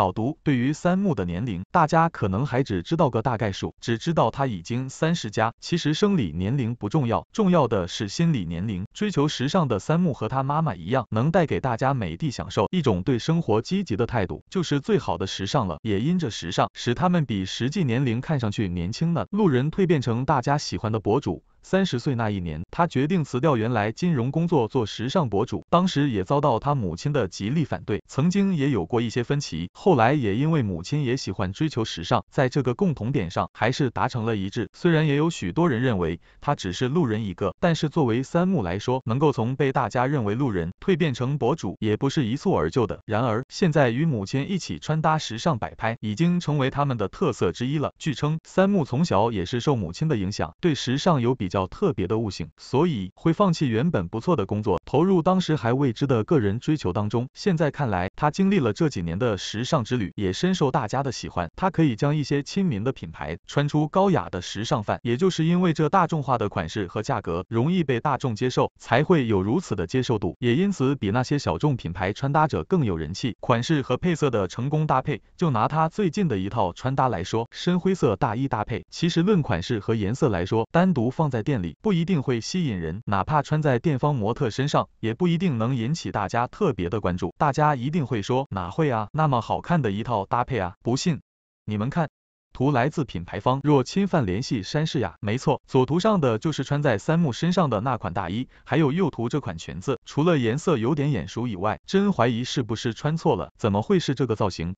导读：对于三木的年龄，大家可能还只知道个大概数，只知道他已经三十加。其实生理年龄不重要，重要的是心理年龄。追求时尚的三木和他妈妈一样，能带给大家美的享受，一种对生活积极的态度，就是最好的时尚了。也因着时尚，使他们比实际年龄看上去年轻呢。路人蜕变成大家喜欢的博主。三十岁那一年，他决定辞掉原来金融工作，做时尚博主。当时也遭到他母亲的极力反对，曾经也有过一些分歧。后来也因为母亲也喜欢追求时尚，在这个共同点上还是达成了一致。虽然也有许多人认为他只是路人一个，但是作为三木来说，能够从被大家认为路人蜕变成博主，也不是一蹴而就的。然而，现在与母亲一起穿搭时尚摆拍，已经成为他们的特色之一了。据称，三木从小也是受母亲的影响，对时尚有比。较特别的悟性，所以会放弃原本不错的工作，投入当时还未知的个人追求当中。现在看来，他经历了这几年的时尚之旅，也深受大家的喜欢。他可以将一些亲民的品牌穿出高雅的时尚范，也就是因为这大众化的款式和价格容易被大众接受，才会有如此的接受度，也因此比那些小众品牌穿搭者更有人气。款式和配色的成功搭配，就拿他最近的一套穿搭来说，深灰色大衣搭配，其实论款式和颜色来说，单独放在。店里不一定会吸引人，哪怕穿在店方模特身上，也不一定能引起大家特别的关注。大家一定会说，哪会啊，那么好看的一套搭配啊！不信，你们看，图来自品牌方，若侵犯联系山势呀。没错，左图上的就是穿在三木身上的那款大衣，还有右图这款裙子，除了颜色有点眼熟以外，真怀疑是不是穿错了，怎么会是这个造型？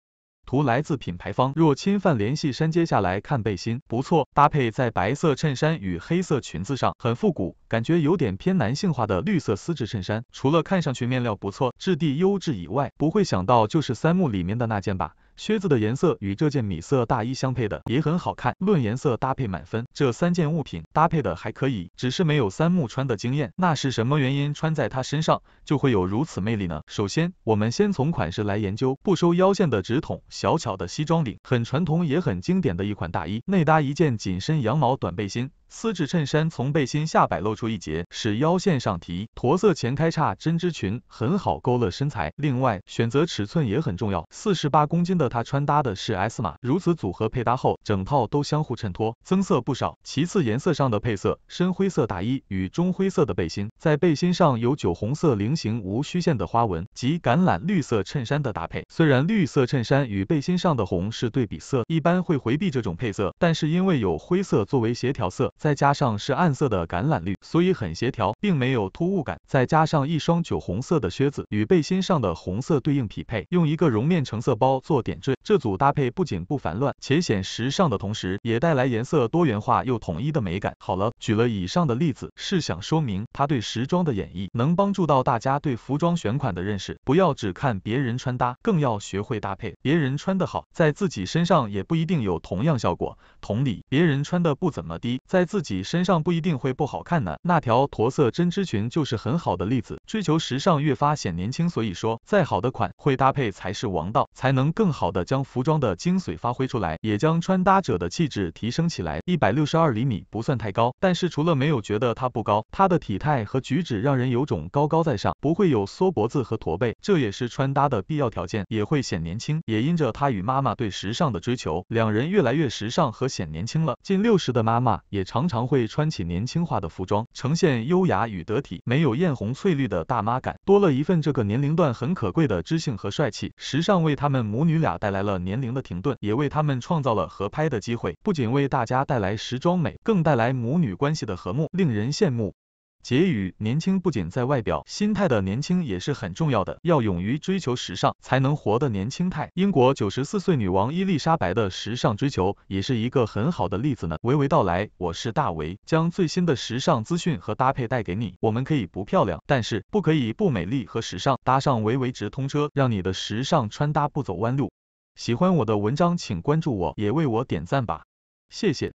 图来自品牌方，若侵犯，联系删。接下来看背心，不错，搭配在白色衬衫与黑色裙子上，很复古。感觉有点偏男性化的绿色丝质衬衫，除了看上去面料不错，质地优质以外，不会想到就是三木里面的那件吧？靴子的颜色与这件米色大衣相配的也很好看，论颜色搭配满分，这三件物品搭配的还可以，只是没有三木穿的惊艳，那是什么原因穿在他身上就会有如此魅力呢？首先，我们先从款式来研究，不收腰线的直筒，小巧的西装领，很传统也很经典的一款大衣，内搭一件紧身羊毛短背心。丝质衬衫从背心下摆露出一截，使腰线上提，驼色前开叉针织裙很好勾勒身材。另外选择尺寸也很重要，四十八公斤的她穿搭的是 S 码，如此组合配搭后，整套都相互衬托，增色不少。其次颜色上的配色，深灰色大衣与中灰色的背心，在背心上有酒红色菱形无虚线的花纹及橄榄绿色衬衫的搭配，虽然绿色衬衫与背心上的红是对比色，一般会回避这种配色，但是因为有灰色作为协调色。再加上是暗色的橄榄绿，所以很协调，并没有突兀感。再加上一双酒红色的靴子，与背心上的红色对应匹配，用一个绒面橙色包做点缀，这组搭配不仅不烦乱，且显时尚的同时，也带来颜色多元化又统一的美感。好了，举了以上的例子，是想说明他对时装的演绎，能帮助到大家对服装选款的认识，不要只看别人穿搭，更要学会搭配。别人穿的好，在自己身上也不一定有同样效果。同理，别人穿的不怎么低，在自己身上不一定会不好看呢，那条驼色针织裙就是很好的例子。追求时尚越发显年轻，所以说再好的款，会搭配才是王道，才能更好的将服装的精髓发挥出来，也将穿搭者的气质提升起来。一百六十二厘米不算太高，但是除了没有觉得她不高，她的体态和举止让人有种高高在上，不会有缩脖子和驼背，这也是穿搭的必要条件，也会显年轻。也因着她与妈妈对时尚的追求，两人越来越时尚和显年轻了。近六十的妈妈也常。常常会穿起年轻化的服装，呈现优雅与得体，没有艳红翠绿的大妈感，多了一份这个年龄段很可贵的知性和帅气。时尚为她们母女俩带来了年龄的停顿，也为她们创造了合拍的机会，不仅为大家带来时装美，更带来母女关系的和睦，令人羡慕。结语：年轻不仅在外表，心态的年轻也是很重要的。要勇于追求时尚，才能活得年轻态。英国九十四岁女王伊丽莎白的时尚追求也是一个很好的例子呢。维维到来，我是大维，将最新的时尚资讯和搭配带给你。我们可以不漂亮，但是不可以不美丽和时尚。搭上维维直通车，让你的时尚穿搭不走弯路。喜欢我的文章，请关注我，也为我点赞吧，谢谢。